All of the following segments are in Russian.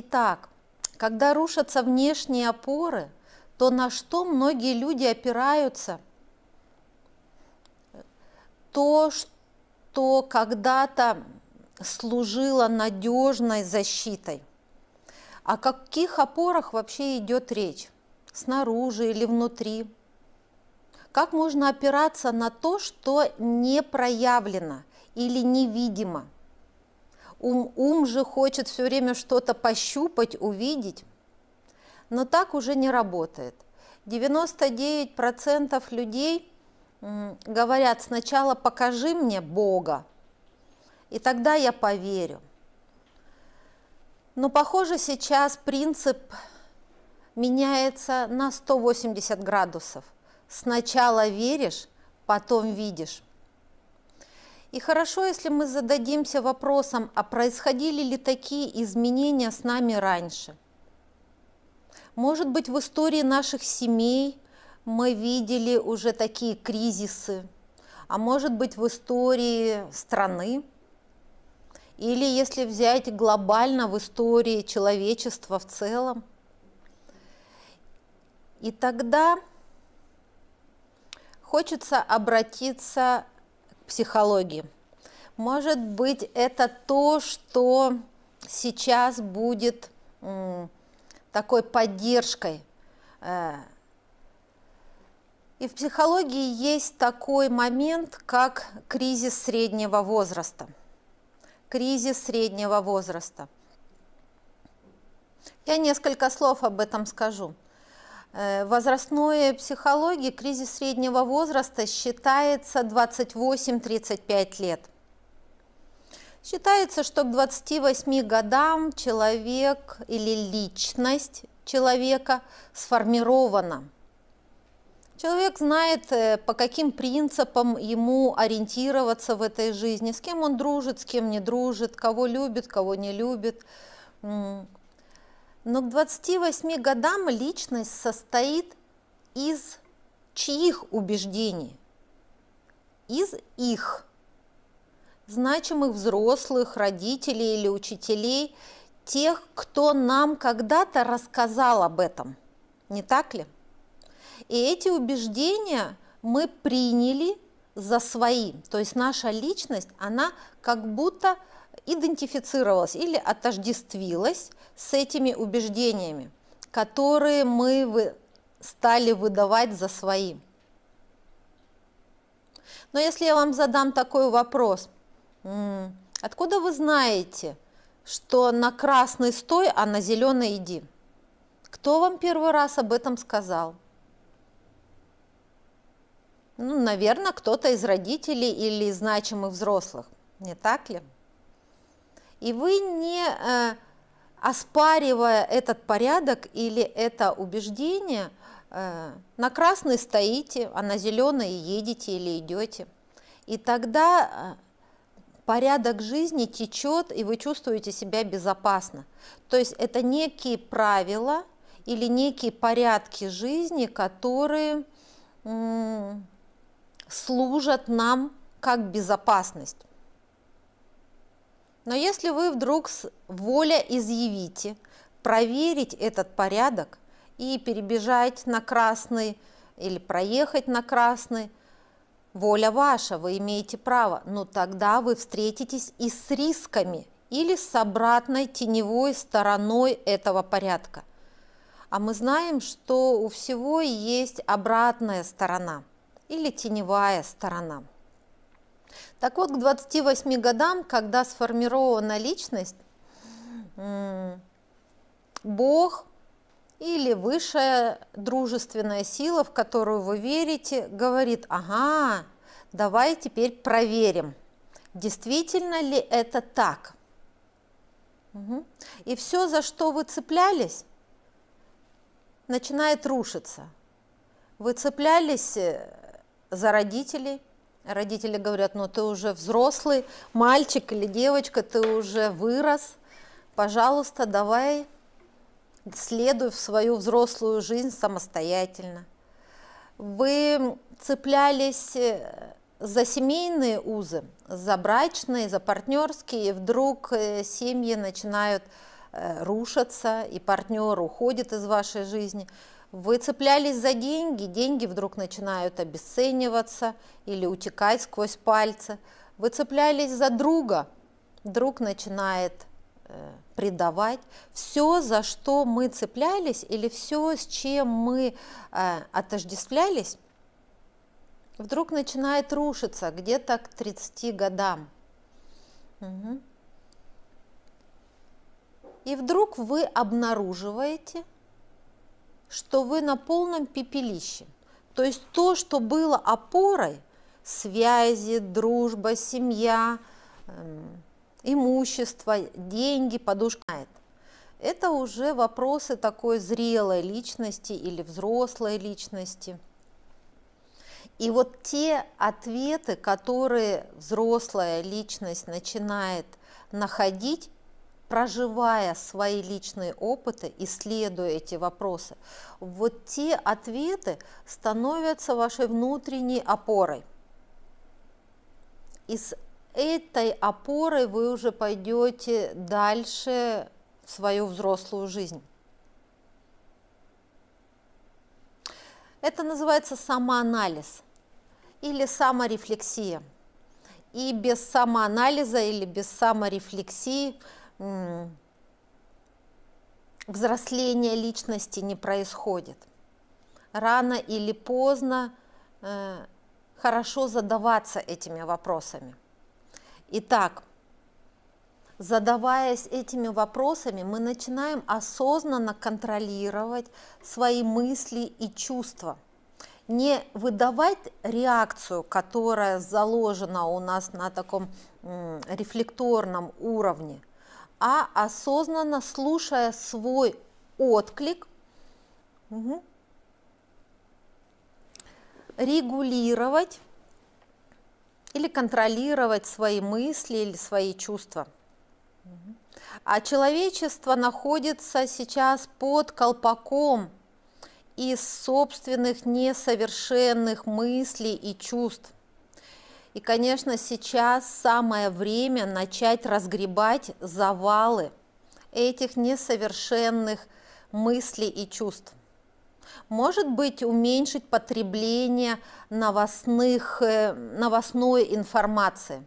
Итак, когда рушатся внешние опоры, то на что многие люди опираются? То, что когда-то служило надежной защитой. О каких опорах вообще идет речь? Снаружи или внутри? Как можно опираться на то, что не проявлено или невидимо? Ум, ум же хочет все время что-то пощупать, увидеть. Но так уже не работает. 99% людей говорят, сначала покажи мне Бога, и тогда я поверю. Но, похоже, сейчас принцип меняется на 180 градусов. Сначала веришь, потом видишь. И хорошо, если мы зададимся вопросом, а происходили ли такие изменения с нами раньше? Может быть, в истории наших семей мы видели уже такие кризисы, а может быть, в истории страны, или если взять глобально в истории человечества в целом. И тогда хочется обратиться психологии. Может быть, это то, что сейчас будет такой поддержкой. Э. И в психологии есть такой момент, как кризис среднего возраста. Кризис среднего возраста. Я несколько слов об этом скажу. Э, возрастной психологии кризис среднего возраста считается 28-35 лет. Считается, что к 28 годам человек или личность человека сформирована. Человек знает, э, по каким принципам ему ориентироваться в этой жизни, с кем он дружит, с кем не дружит, кого любит, кого не любит, но к 28 годам личность состоит из чьих убеждений? Из их значимых взрослых, родителей или учителей, тех, кто нам когда-то рассказал об этом. Не так ли? И эти убеждения мы приняли за свои. То есть наша личность, она как будто идентифицировалась или отождествилась с этими убеждениями, которые мы вы стали выдавать за свои. Но если я вам задам такой вопрос, откуда вы знаете, что на красный стой, а на зеленый иди? Кто вам первый раз об этом сказал? Ну, наверное, кто-то из родителей или из значимых взрослых, не так ли? И вы не э, оспаривая этот порядок или это убеждение, э, на красный стоите, а на зеленый едете или идете. И тогда э, порядок жизни течет, и вы чувствуете себя безопасно. То есть это некие правила или некие порядки жизни, которые служат нам как безопасность. Но если вы вдруг с воля изъявите, проверить этот порядок и перебежать на красный или проехать на красный, воля ваша, вы имеете право, но ну, тогда вы встретитесь и с рисками или с обратной теневой стороной этого порядка. А мы знаем, что у всего есть обратная сторона или теневая сторона. Так вот, к 28 годам, когда сформирована личность, Бог или высшая дружественная сила, в которую вы верите, говорит, ага, давай теперь проверим, действительно ли это так. Угу. И все, за что вы цеплялись, начинает рушиться. Вы цеплялись э, за родителей, Родители говорят, ну ты уже взрослый, мальчик или девочка, ты уже вырос, пожалуйста, давай следуй в свою взрослую жизнь самостоятельно. Вы цеплялись э, за семейные узы, за брачные, за партнерские, и вдруг э, семьи начинают э, рушатся, и партнер уходит из вашей жизни – вы цеплялись за деньги, деньги вдруг начинают обесцениваться или утекать сквозь пальцы. Вы цеплялись за друга, друг начинает э, предавать. Все, за что мы цеплялись или все, с чем мы э, отождествлялись, вдруг начинает рушиться где-то к 30 годам. Угу. И вдруг вы обнаруживаете – что вы на полном пепелище. То есть то, что было опорой, связи, дружба, семья, эм, имущество, деньги, подушка. Это уже вопросы такой зрелой личности или взрослой личности. И вот те ответы, которые взрослая личность начинает находить, проживая свои личные опыты, исследуя эти вопросы, вот те ответы становятся вашей внутренней опорой. И с этой опорой вы уже пойдете дальше в свою взрослую жизнь. Это называется самоанализ или саморефлексия. И без самоанализа или без саморефлексии – взросление личности не происходит. Рано или поздно э, хорошо задаваться этими вопросами. Итак, задаваясь этими вопросами, мы начинаем осознанно контролировать свои мысли и чувства. Не выдавать реакцию, которая заложена у нас на таком рефлекторном уровне, а осознанно слушая свой отклик, угу, регулировать или контролировать свои мысли или свои чувства. А человечество находится сейчас под колпаком из собственных несовершенных мыслей и чувств. И, конечно, сейчас самое время начать разгребать завалы этих несовершенных мыслей и чувств. Может быть, уменьшить потребление новостных, э, новостной информации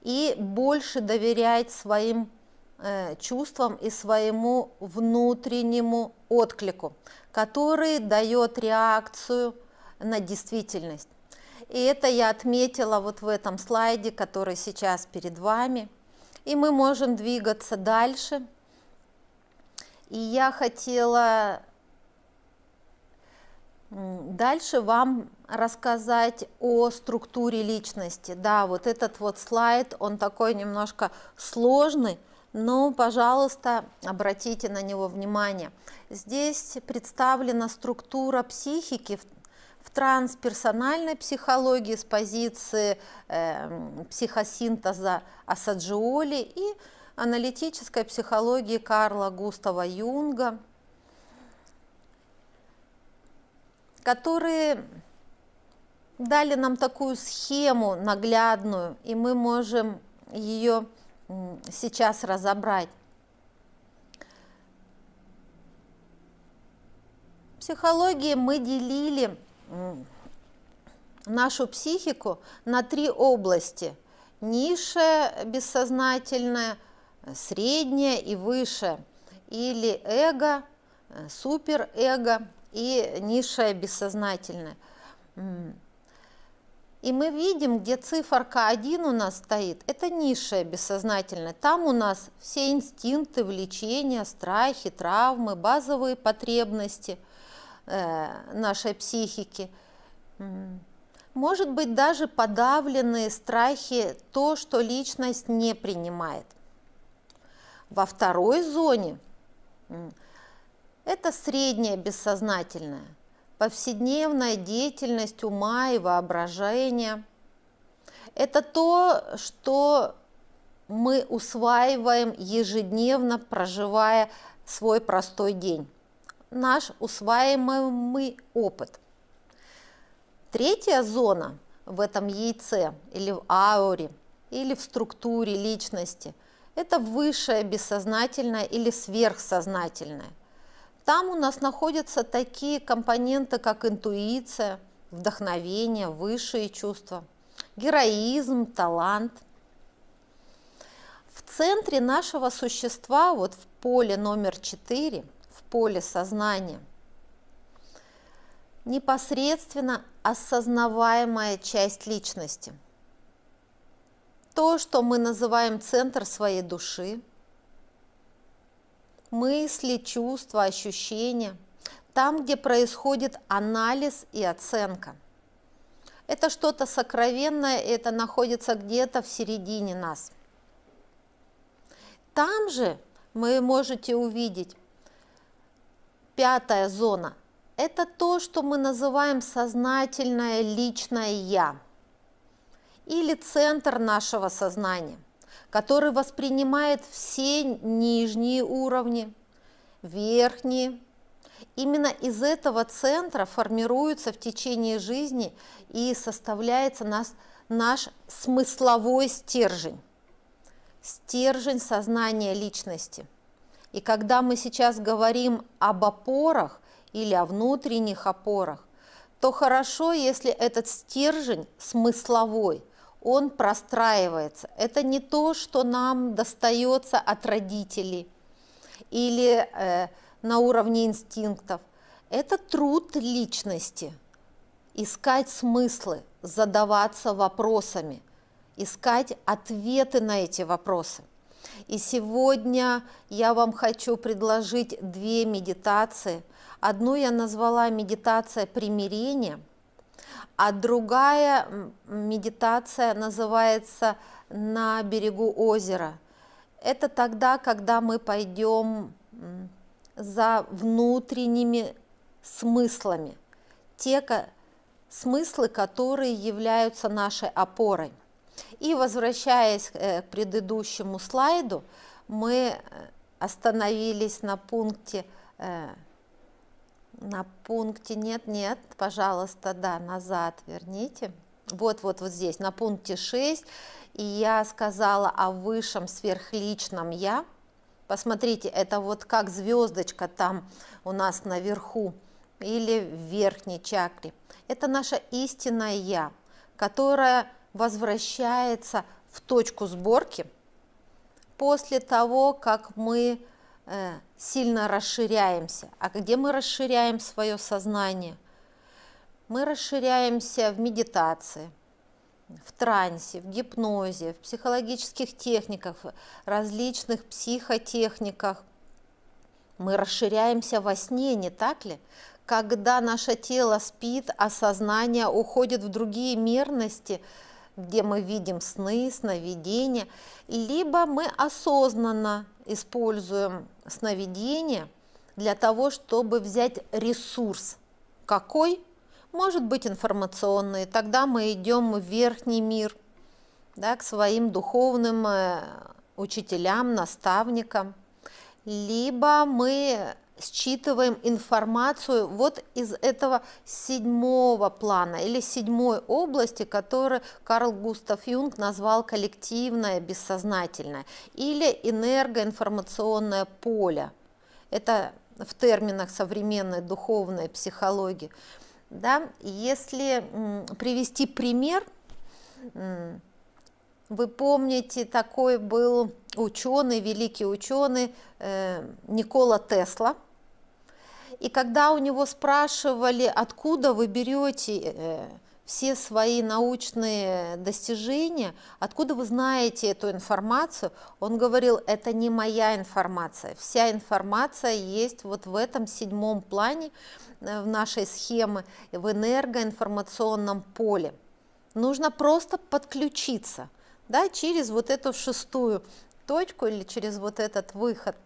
и больше доверять своим э, чувствам и своему внутреннему отклику, который дает реакцию на действительность. И это я отметила вот в этом слайде, который сейчас перед вами. И мы можем двигаться дальше. И я хотела дальше вам рассказать о структуре личности. Да, вот этот вот слайд, он такой немножко сложный, но, пожалуйста, обратите на него внимание. Здесь представлена структура психики в трансперсональной психологии с позиции э, психосинтеза Асаджиоли и аналитической психологии Карла Густава Юнга, которые дали нам такую схему наглядную, и мы можем ее сейчас разобрать. В психологии мы делили нашу психику на три области. Низшее бессознательное, средняя и выше, или эго, суперэго и низшее бессознательное. И мы видим, где циферка 1 у нас стоит, это низшее бессознательное. Там у нас все инстинкты, влечения, страхи, травмы, базовые потребности. Э, нашей психики. Может быть, даже подавленные страхи, то, что личность не принимает. Во второй зоне это среднее бессознательное, повседневная деятельность ума и воображения. Это то, что мы усваиваем ежедневно, проживая свой простой день наш усваиваемый опыт. Третья зона в этом яйце или в ауре, или в структуре личности – это высшее, бессознательное или сверхсознательное. Там у нас находятся такие компоненты, как интуиция, вдохновение, высшие чувства, героизм, талант – в центре нашего существа, вот в поле номер четыре в поле сознания. Непосредственно осознаваемая часть личности. То, что мы называем центр своей души, мысли, чувства, ощущения, там, где происходит анализ и оценка. Это что-то сокровенное, это находится где-то в середине нас. Там же вы можете увидеть Пятая зона – это то, что мы называем сознательное личное «я» или центр нашего сознания, который воспринимает все нижние уровни, верхние. Именно из этого центра формируется в течение жизни и составляется нас, наш смысловой стержень, стержень сознания личности – и когда мы сейчас говорим об опорах или о внутренних опорах, то хорошо, если этот стержень смысловой, он простраивается. Это не то, что нам достается от родителей или э, на уровне инстинктов. Это труд личности, искать смыслы, задаваться вопросами, искать ответы на эти вопросы. И сегодня я вам хочу предложить две медитации. Одну я назвала медитация примирения, а другая медитация называется «На берегу озера». Это тогда, когда мы пойдем за внутренними смыслами, те смыслы, которые являются нашей опорой – и возвращаясь э, к предыдущему слайду, мы э, остановились на пункте, э, на пункте, нет, нет, пожалуйста, да, назад верните. Вот, вот, вот здесь, на пункте 6, и я сказала о высшем сверхличном «я». Посмотрите, это вот как звездочка там у нас наверху или в верхней чакре. Это наше истинное «я», которое возвращается в точку сборки после того, как мы э, сильно расширяемся. А где мы расширяем свое сознание? Мы расширяемся в медитации, в трансе, в гипнозе, в психологических техниках, в различных психотехниках. Мы расширяемся во сне, не так ли? Когда наше тело спит, а сознание уходит в другие мерности – где мы видим сны, сновидения, либо мы осознанно используем сновидение для того, чтобы взять ресурс. Какой? Может быть информационный. Тогда мы идем в верхний мир, да, к своим духовным э, учителям, наставникам. Либо мы считываем информацию вот из этого седьмого плана или седьмой области, который Карл Густав Юнг назвал коллективное бессознательное или энергоинформационное поле. Это в терминах современной духовной психологии. Да? Если привести пример, вы помните, такой был ученый, великий ученый э, Никола Тесла – и когда у него спрашивали, откуда вы берете э, все свои научные достижения, откуда вы знаете эту информацию, он говорил, это не моя информация, вся информация есть вот в этом седьмом плане э, в нашей схеме в энергоинформационном поле. Нужно просто подключиться да, через вот эту шестую точку или через вот этот выход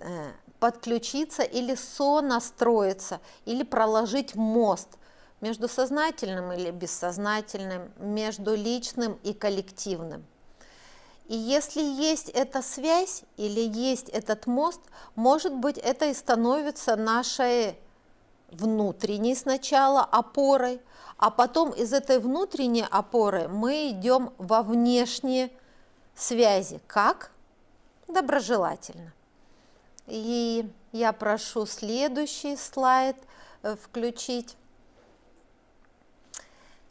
э, подключиться или сонастроиться, или проложить мост между сознательным или бессознательным, между личным и коллективным. И если есть эта связь или есть этот мост, может быть, это и становится нашей внутренней сначала опорой, а потом из этой внутренней опоры мы идем во внешние связи. Как? Доброжелательно. И я прошу следующий слайд э, включить.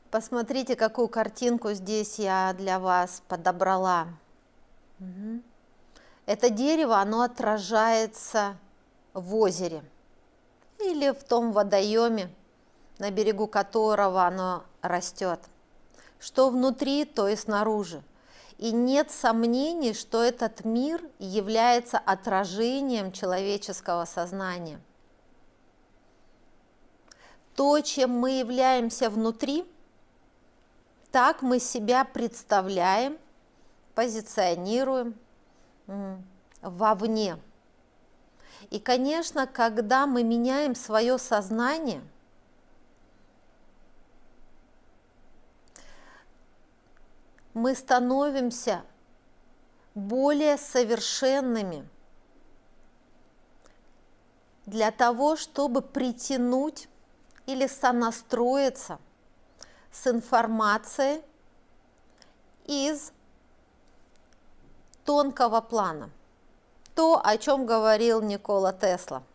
Посмотрите, какую картинку здесь я для вас подобрала. Это дерево, оно отражается в озере или в том водоеме, на берегу которого оно растет. Что внутри, то и снаружи и нет сомнений, что этот мир является отражением человеческого сознания. То, чем мы являемся внутри, так мы себя представляем, позиционируем вовне. И, конечно, когда мы меняем свое сознание – мы становимся более совершенными для того, чтобы притянуть или сонастроиться с информацией из тонкого плана. То, о чем говорил Никола Тесла –